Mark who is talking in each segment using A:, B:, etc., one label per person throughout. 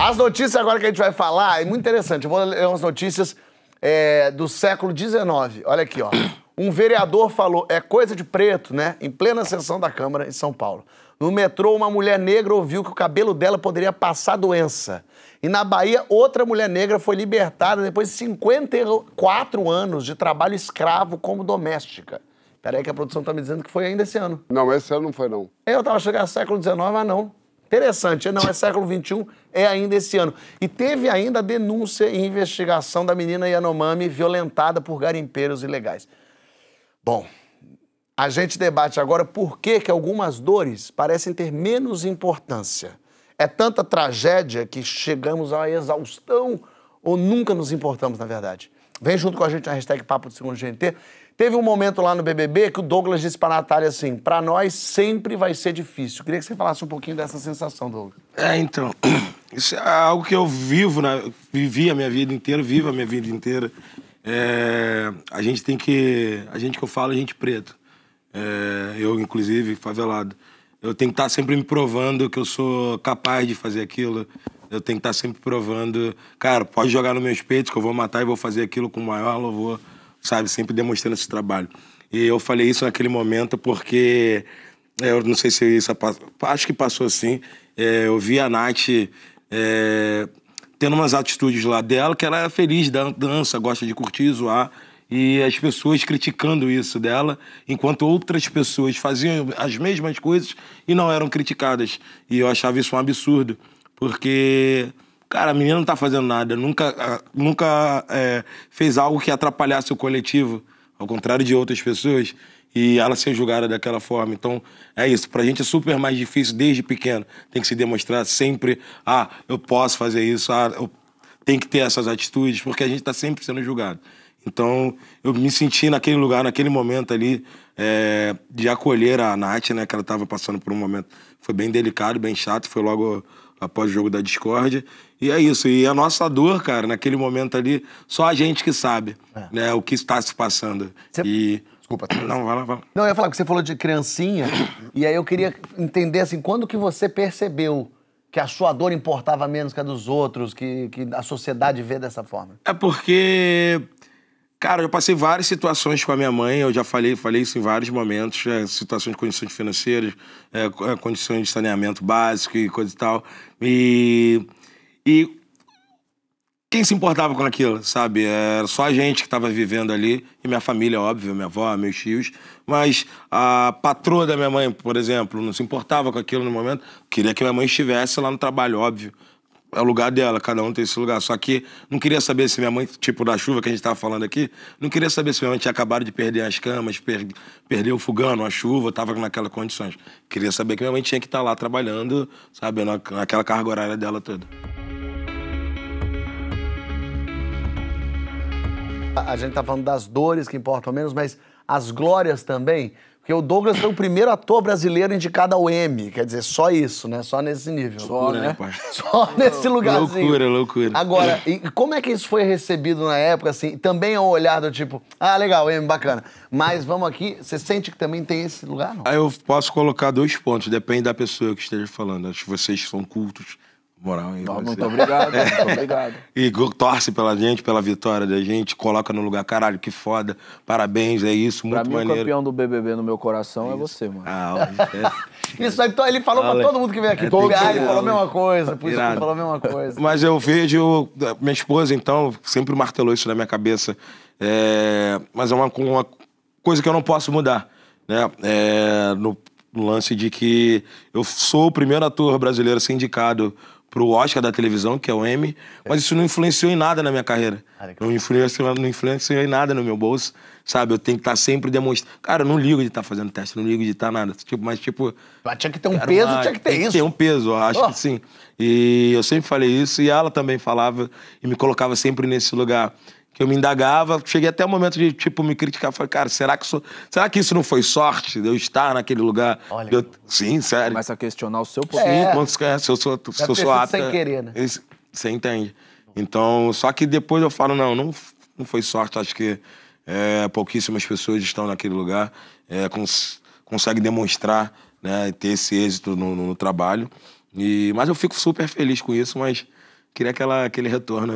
A: As notícias agora que a gente vai falar é muito interessante. Eu vou ler umas notícias é, do século XIX. Olha aqui, ó. Um vereador falou, é coisa de preto, né? Em plena sessão da Câmara em São Paulo. No metrô, uma mulher negra ouviu que o cabelo dela poderia passar doença. E na Bahia, outra mulher negra foi libertada depois de 54 anos de trabalho escravo como doméstica. Peraí que a produção tá me dizendo que foi ainda esse ano. Não, esse ano não foi, não. eu tava chegando século XIX, mas não. Interessante, é, não, é século XXI, é ainda esse ano. E teve ainda a denúncia e investigação da menina Yanomami violentada por garimpeiros ilegais. Bom, a gente debate agora por que, que algumas dores parecem ter menos importância. É tanta tragédia que chegamos à exaustão ou nunca nos importamos, na verdade. Vem junto com a gente na hashtag Papo do Segundo GNT Teve um momento lá no BBB que o Douglas disse para a Natália assim: para nós sempre vai ser difícil. Queria que você falasse um pouquinho dessa sensação, Douglas.
B: É, então. Isso é algo que eu vivo, né? vivi a minha vida inteira, vivo a minha vida inteira. É, a gente tem que. A gente que eu falo, a gente preto. É, eu, inclusive, favelado. Eu tenho que estar tá sempre me provando que eu sou capaz de fazer aquilo. Eu tenho que estar tá sempre provando. Cara, pode jogar no meu peito que eu vou matar e vou fazer aquilo com o maior louvor sabe? Sempre demonstrando esse trabalho. E eu falei isso naquele momento porque é, eu não sei se isso é acho que passou assim. É, eu vi a Nath é, tendo umas atitudes lá dela que ela é feliz, dança, gosta de curtir, zoar. E as pessoas criticando isso dela, enquanto outras pessoas faziam as mesmas coisas e não eram criticadas. E eu achava isso um absurdo, porque Cara, a menina não tá fazendo nada, nunca, nunca é, fez algo que atrapalhasse o coletivo, ao contrário de outras pessoas, e ela ser julgada daquela forma. Então, é isso. Pra gente é super mais difícil desde pequeno. Tem que se demonstrar sempre: ah, eu posso fazer isso, ah, eu tenho que ter essas atitudes, porque a gente tá sempre sendo julgado. Então, eu me senti naquele lugar, naquele momento ali, é, de acolher a Nath, né? Que ela estava passando por um momento. Foi bem delicado, bem chato, foi logo após o jogo da discórdia. E é isso. E a nossa dor, cara, naquele momento ali, só a gente que sabe é. né, o que está se passando. E... Desculpa. Não, vai lá, vai lá. Não, eu ia
A: falar que você falou de criancinha, e aí eu queria entender, assim, quando que você percebeu que a sua dor importava menos que a dos outros, que, que a sociedade vê dessa forma?
B: É porque... Cara, eu passei várias situações com a minha mãe, eu já falei, falei isso em vários momentos, é, situações de condições financeiras, é, é condições de saneamento básico e coisa e tal. E e quem se importava com aquilo, sabe? É, era só a gente que estava vivendo ali, e minha família, óbvio, minha avó, meus tios. Mas a patroa da minha mãe, por exemplo, não se importava com aquilo no momento. Queria que minha mãe estivesse lá no trabalho, óbvio. É o lugar dela, cada um tem esse lugar. Só que não queria saber se minha mãe, tipo da chuva que a gente estava falando aqui, não queria saber se minha mãe tinha acabado de perder as camas, per perdeu o fogão, a chuva, estava naquelas condições. Queria saber que minha mãe tinha que estar tá lá trabalhando, sabe, naquela carga horária dela toda.
A: A gente tá falando das dores que importam menos, mas as glórias também. Porque o Douglas foi o primeiro ator brasileiro indicado ao M. Quer dizer, só isso, né? Só nesse nível. Só, loucura, né? né pai? Só nesse lugarzinho. Loucura,
B: loucura. Agora,
A: e como é que isso foi recebido na época, assim? Também é um olhar do tipo, ah, legal, M, bacana. Mas vamos aqui, você sente que também tem esse lugar, não?
B: Aí eu posso colocar dois pontos, depende da pessoa que esteja falando. Acho que vocês são cultos moral aí. Não, muito obrigado, é. muito obrigado. E torce pela gente, pela vitória da gente, coloca no lugar, caralho, que foda, parabéns, é isso, muito mim, maneiro. o campeão do BBB no meu coração é, é você, mano. Ah,
A: é. isso aí, então ele falou Olha. pra todo mundo que veio aqui, é, todo ele falou a mesma coisa, por isso ele falou a mesma coisa. Mas
B: eu vejo, minha esposa, então, sempre martelou isso na minha cabeça, é, mas é uma, uma, coisa que eu não posso mudar, né, é, no, no lance de que eu sou o primeiro ator brasileiro sindicado indicado pro Oscar da televisão, que é o M, mas isso não influenciou em nada na minha carreira. Não influenciou, não influenciou em nada no meu bolso, sabe? Eu tenho que estar tá sempre demonstrando. Cara, eu não ligo de estar tá fazendo teste, não ligo de estar tá nada. Tipo, mas, tipo. Ah, mas tinha que ter um peso, uma... tinha que ter tinha isso. Tem um peso, eu acho oh. que sim. E eu sempre falei isso, e ela também falava e me colocava sempre nesse lugar que eu me indagava, cheguei até o momento de, tipo, me criticar. Falei, cara, será que, isso, será que isso não foi sorte de eu estar naquele lugar? Olha, eu, sim, sério. Começa a questionar o seu poder. Sim, é, eu sou, se eu sou ata... Sem querer, né? você entende. Então, só que depois eu falo, não, não, não foi sorte. Acho que é, pouquíssimas pessoas estão naquele lugar, é, cons, conseguem demonstrar, né, ter esse êxito no, no, no trabalho. E, mas eu fico super feliz com isso, mas... Queria aquela, aquele retorno.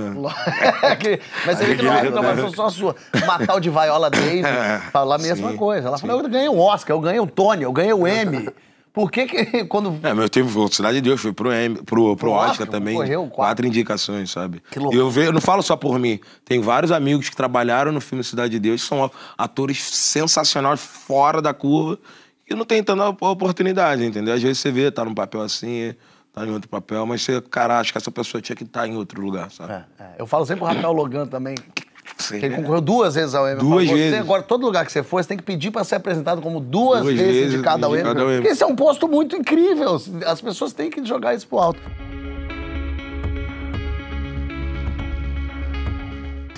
B: mas ele que não, retorno. não, mas a sua. Matar o de Viola Davis, é, falar a mesma sim,
A: coisa. Ela falou: eu ganhei um Oscar, eu ganhei o um Tony, eu ganhei o um Emmy.
B: Por que, que quando. É, meu time foi Cidade de Deus, fui pro, M, pro, pro, pro Oscar, Oscar também. Correu, quatro. quatro indicações, sabe? Que louco. Eu, eu não falo só por mim. Tem vários amigos que trabalharam no filme Cidade de Deus, que são atores sensacionais, fora da curva, e não tem tanta oportunidade, entendeu? Às vezes você vê, tá num papel assim, tá em outro papel, mas você, cara, acha que essa pessoa tinha que estar tá em outro lugar, sabe? É, é.
A: Eu falo sempre pro Rafael Logan também.
B: Sim, ele concorreu
A: duas vezes ao Emmy. Duas falo, vezes. agora, todo lugar que você for, você tem que pedir para ser apresentado como duas, duas vezes, vezes, de cada Emmy. Porque esse é um posto muito incrível. As pessoas têm que jogar isso pro alto.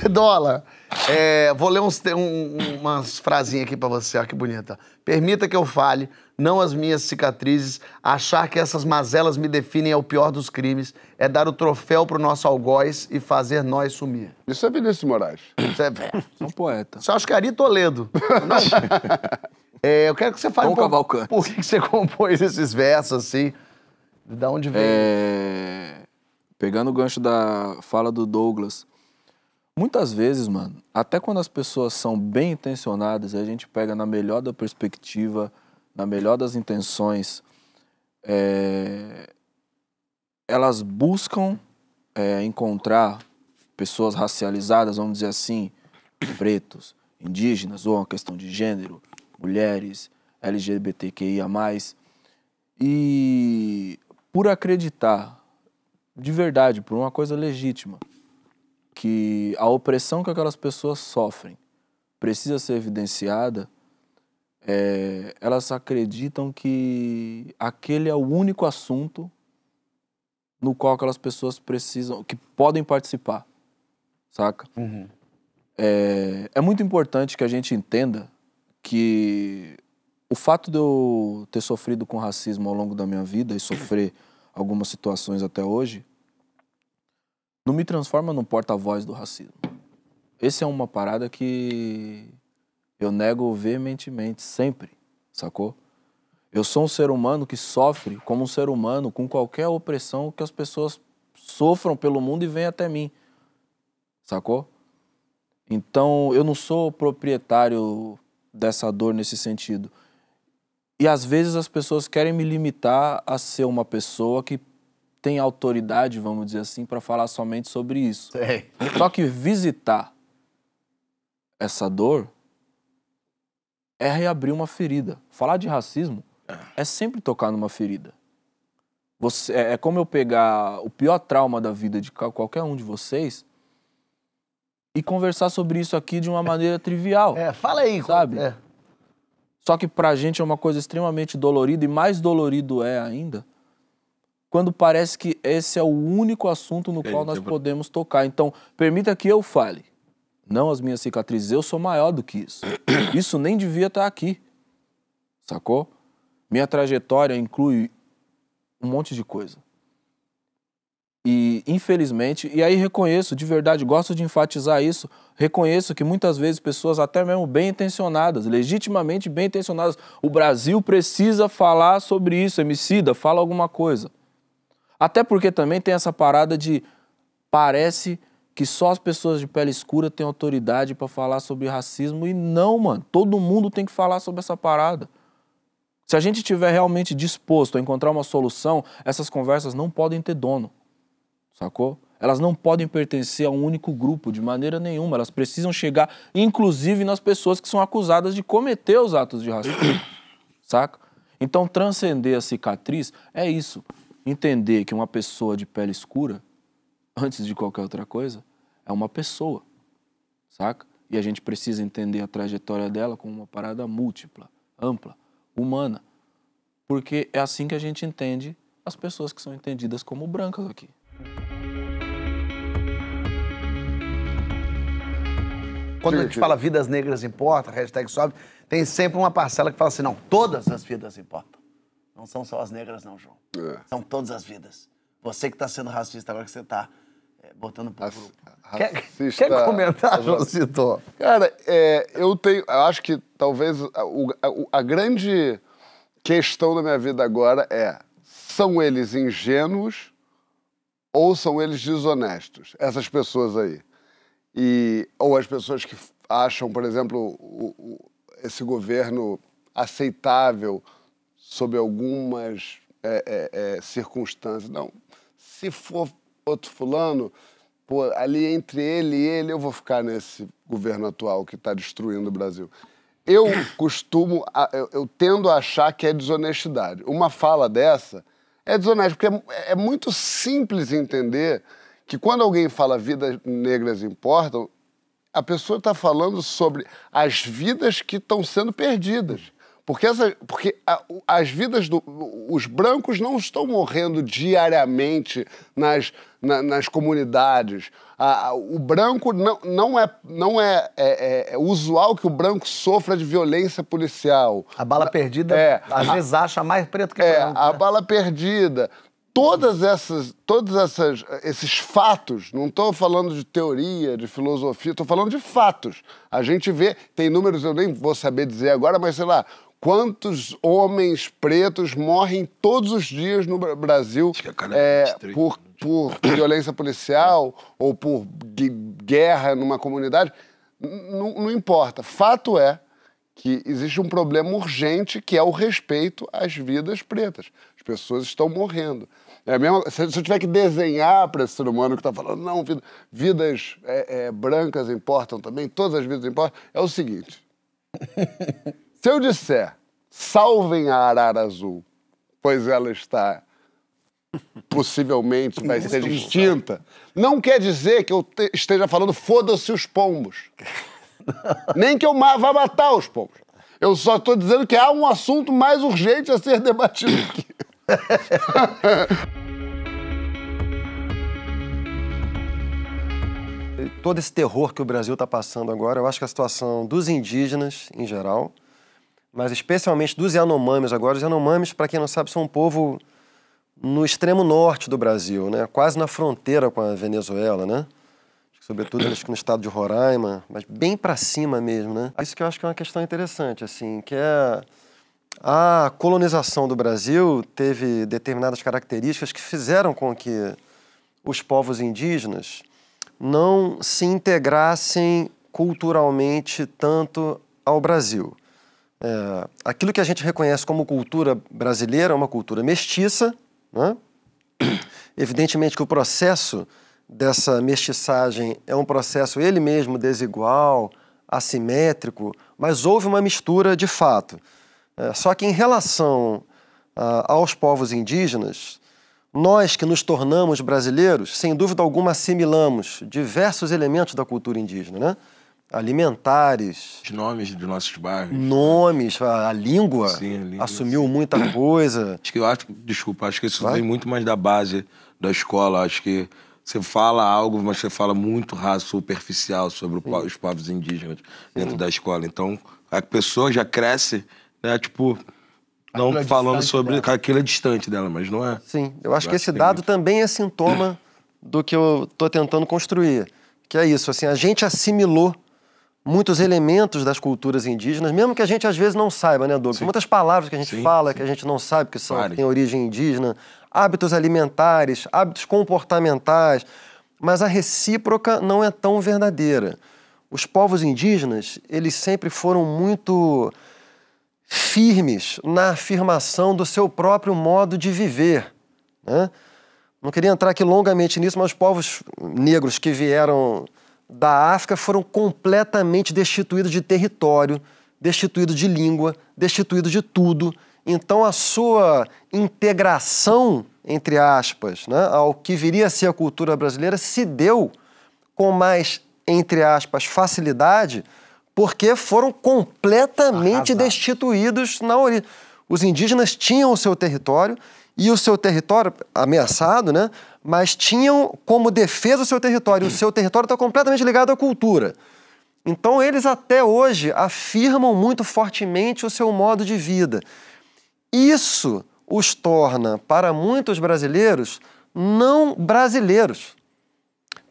A: Dola, é, vou ler uns, um, umas frasinhas aqui para você, olha que bonita. Permita que eu fale, não as minhas cicatrizes, achar que essas mazelas me definem é o pior dos crimes, é dar o troféu pro nosso algoz e fazer nós sumir. Isso é Vinícius Moraes. Isso é, é um poeta. Isso é Ari Toledo. É? é, eu quero que você fale um pouco,
C: por que você compôs esses versos assim, de onde veio. É... Pegando o gancho da fala do Douglas Muitas vezes, mano, até quando as pessoas são bem intencionadas, a gente pega na melhor da perspectiva, na melhor das intenções, é... elas buscam é, encontrar pessoas racializadas, vamos dizer assim, pretos, indígenas, ou uma questão de gênero, mulheres, LGBTQIA. E por acreditar, de verdade, por uma coisa legítima, que a opressão que aquelas pessoas sofrem precisa ser evidenciada, é, elas acreditam que aquele é o único assunto no qual aquelas pessoas precisam, que podem participar, saca? Uhum. É, é muito importante que a gente entenda que o fato de eu ter sofrido com racismo ao longo da minha vida e sofrer algumas situações até hoje não me transforma num porta-voz do racismo. Essa é uma parada que eu nego veementemente, sempre, sacou? Eu sou um ser humano que sofre como um ser humano com qualquer opressão que as pessoas sofram pelo mundo e venham até mim, sacou? Então eu não sou proprietário dessa dor nesse sentido. E às vezes as pessoas querem me limitar a ser uma pessoa que tem autoridade, vamos dizer assim, para falar somente sobre isso. Só que visitar essa dor é reabrir uma ferida. Falar de racismo é, é sempre tocar numa ferida. Você, é, é como eu pegar o pior trauma da vida de qualquer um de vocês e conversar sobre isso aqui de uma maneira trivial. É, fala aí. Sabe? É. Só que pra gente é uma coisa extremamente dolorida e mais dolorido é ainda quando parece que esse é o único assunto no qual nós podemos tocar. Então, permita que eu fale. Não as minhas cicatrizes, eu sou maior do que isso. Isso nem devia estar tá aqui. Sacou? Minha trajetória inclui um monte de coisa. E, infelizmente, e aí reconheço, de verdade, gosto de enfatizar isso, reconheço que muitas vezes pessoas, até mesmo bem intencionadas, legitimamente bem intencionadas, o Brasil precisa falar sobre isso, Emicida, fala alguma coisa. Até porque também tem essa parada de parece que só as pessoas de pele escura têm autoridade para falar sobre racismo e não, mano. Todo mundo tem que falar sobre essa parada. Se a gente estiver realmente disposto a encontrar uma solução, essas conversas não podem ter dono. Sacou? Elas não podem pertencer a um único grupo de maneira nenhuma. Elas precisam chegar, inclusive, nas pessoas que são acusadas de cometer os atos de racismo. Saca? Então, transcender a cicatriz é isso entender que uma pessoa de pele escura, antes de qualquer outra coisa, é uma pessoa, saca? E a gente precisa entender a trajetória dela como uma parada múltipla, ampla, humana. Porque é assim que a gente entende as pessoas que são entendidas como brancas aqui.
A: Quando a gente fala vidas negras importa, hashtag sobe, tem sempre uma parcela que fala assim, não, todas as vidas importam. Não são só as negras, não, João. É. São todas as vidas. Você que está sendo racista agora que você está é, botando pro Raci Racista... Quer, quer comentar, João Citor?
D: Cara, é, eu tenho... Eu acho que talvez a, a, a grande questão da minha vida agora é são eles ingênuos ou são eles desonestos? Essas pessoas aí. E, ou as pessoas que acham, por exemplo, o, o, esse governo aceitável sob algumas é, é, é, circunstâncias. Não, se for outro fulano, pô, ali entre ele e ele, eu vou ficar nesse governo atual que está destruindo o Brasil. Eu costumo, eu, eu, tendo a achar que é desonestidade. Uma fala dessa é desonesta, porque é, é muito simples entender que quando alguém fala vidas negras importam, a pessoa está falando sobre as vidas que estão sendo perdidas. Porque, essa, porque a, as vidas do. Os brancos não estão morrendo diariamente nas, na, nas comunidades. A, a, o branco não, não, é, não é, é, é, é usual que o branco sofra de violência policial. A bala perdida, é, às vezes, acha mais preto que é, branco. É, a né? bala perdida. Todas essas, todos essas, esses fatos, não estou falando de teoria, de filosofia, estou falando de fatos. A gente vê, tem números, eu nem vou saber dizer agora, mas sei lá, quantos homens pretos morrem todos os dias no Brasil é, é por, por violência policial ou por guerra numa comunidade. Não, não importa. Fato é que existe um problema urgente que é o respeito às vidas pretas. As pessoas estão morrendo. É mesmo, se, eu tiver que desenhar para esse ser humano que está falando, não, vidas é, é, brancas importam também, todas as vidas importam, é o seguinte. Se eu disser, salvem a arara azul, pois ela está possivelmente vai ser extinta, não quer dizer que eu esteja falando foda-se os pombos. Nem que eu vá matar os pombos. Eu só estou dizendo que há um assunto mais urgente a ser debatido aqui.
E: Todo esse terror que o Brasil está passando agora, eu acho que a situação dos indígenas, em geral, mas especialmente dos Yanomamis agora. Os Yanomamis, para quem não sabe, são um povo no extremo norte do Brasil, né? quase na fronteira com a Venezuela, né? sobretudo acho que no estado de Roraima, mas bem para cima mesmo, né? Isso que eu acho que é uma questão interessante, assim, que é a colonização do Brasil teve determinadas características que fizeram com que os povos indígenas não se integrassem culturalmente tanto ao Brasil é, aquilo que a gente reconhece como cultura brasileira é uma cultura mestiça. Né? Evidentemente que o processo dessa mestiçagem é um processo ele mesmo desigual, assimétrico, mas houve uma mistura de fato. É, só que em relação aos povos indígenas, nós que nos tornamos brasileiros, sem dúvida alguma, assimilamos diversos elementos da cultura indígena. Né?
B: alimentares. Os nomes de nossos bairros. Nomes, a, a língua, Sim, a língua assumiu muita coisa. Acho que eu acho, desculpa, acho que isso Vai? vem muito mais da base da escola. Acho que você fala algo, mas você fala muito raso, superficial sobre os povos indígenas dentro Sim. da escola. Então, a pessoa já cresce, né, tipo,
E: não aquilo é falando é sobre
B: dela. aquilo é distante dela, mas não é. Sim, eu acho eu que acho esse dado
E: muito... também é sintoma do que eu estou tentando construir, que é isso, assim, a gente assimilou muitos elementos das culturas indígenas, mesmo que a gente às vezes não saiba, né, Douglas? Muitas palavras que a gente sim, fala sim. que a gente não sabe que são, têm origem indígena, hábitos alimentares, hábitos comportamentais, mas a recíproca não é tão verdadeira. Os povos indígenas, eles sempre foram muito firmes na afirmação do seu próprio modo de viver, né? Não queria entrar aqui longamente nisso, mas os povos negros que vieram da África foram completamente destituídos de território, destituídos de língua, destituídos de tudo. Então a sua integração, entre aspas, né, ao que viria a ser a cultura brasileira se deu com mais, entre aspas, facilidade, porque foram completamente Arrasado. destituídos na origem. Os indígenas tinham o seu território e o seu território ameaçado, né? mas tinham como defesa o seu território. O seu território está completamente ligado à cultura. Então, eles até hoje afirmam muito fortemente o seu modo de vida. Isso os torna, para muitos brasileiros, não brasileiros,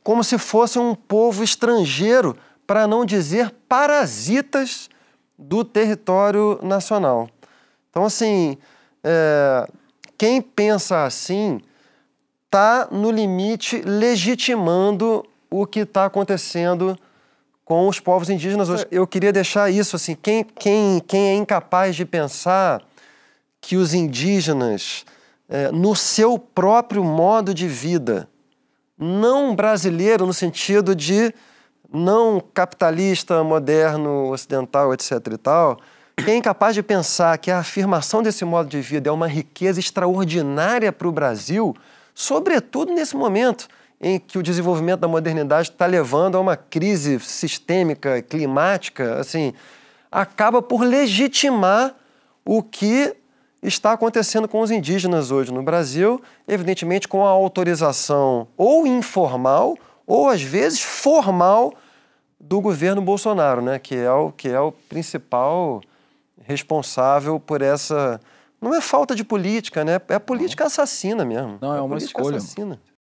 E: como se fossem um povo estrangeiro, para não dizer parasitas do território nacional. Então, assim, é, quem pensa assim está, no limite, legitimando o que está acontecendo com os povos indígenas hoje. Eu queria deixar isso assim, quem, quem, quem é incapaz de pensar que os indígenas, é, no seu próprio modo de vida, não brasileiro no sentido de não capitalista, moderno, ocidental, etc e tal, quem é incapaz de pensar que a afirmação desse modo de vida é uma riqueza extraordinária para o Brasil, sobretudo nesse momento em que o desenvolvimento da modernidade está levando a uma crise sistêmica, climática, assim, acaba por legitimar o que está acontecendo com os indígenas hoje no Brasil, evidentemente com a autorização ou informal ou às vezes formal do governo Bolsonaro, né, que é o que é o principal responsável por essa. Não é falta de política, né? É política assassina mesmo. Não, é, é uma escolha. Assassina.